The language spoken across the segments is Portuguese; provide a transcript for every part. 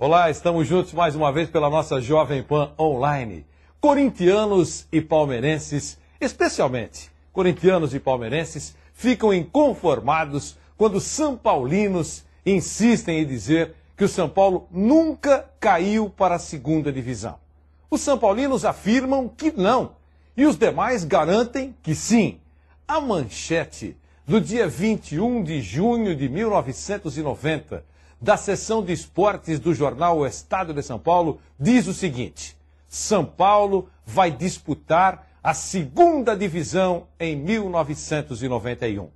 Olá, estamos juntos mais uma vez pela nossa Jovem Pan Online. Corintianos e palmeirenses, especialmente corintianos e palmeirenses, ficam inconformados quando são paulinos insistem em dizer que o São Paulo nunca caiu para a segunda divisão. Os são paulinos afirmam que não, e os demais garantem que sim. A manchete do dia 21 de junho de 1990 da seção de esportes do jornal O Estado de São Paulo, diz o seguinte: São Paulo vai disputar a segunda divisão em 1991.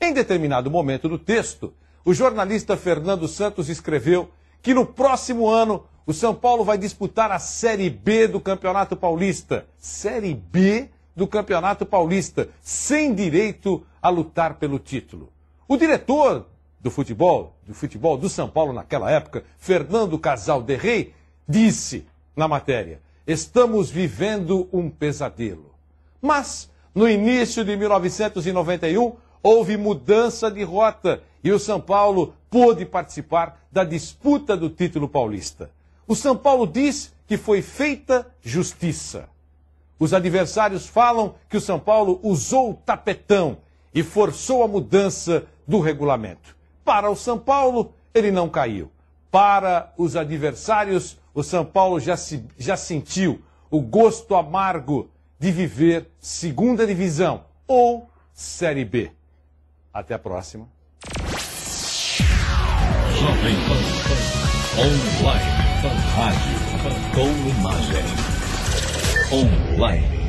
Em determinado momento do texto, o jornalista Fernando Santos escreveu que no próximo ano o São Paulo vai disputar a Série B do Campeonato Paulista. Série B do Campeonato Paulista, sem direito a lutar pelo título. O diretor do futebol, do futebol do São Paulo naquela época, Fernando Casal de Rey, disse na matéria: "Estamos vivendo um pesadelo". Mas no início de 1991 houve mudança de rota e o São Paulo pôde participar da disputa do título paulista. O São Paulo diz que foi feita justiça. Os adversários falam que o São Paulo usou o tapetão e forçou a mudança do regulamento. Para o São Paulo, ele não caiu. Para os adversários, o São Paulo já, se, já sentiu o gosto amargo de viver segunda divisão ou Série B. Até a próxima. Jovem Pan. Online. Rádio. Com imagem. Online.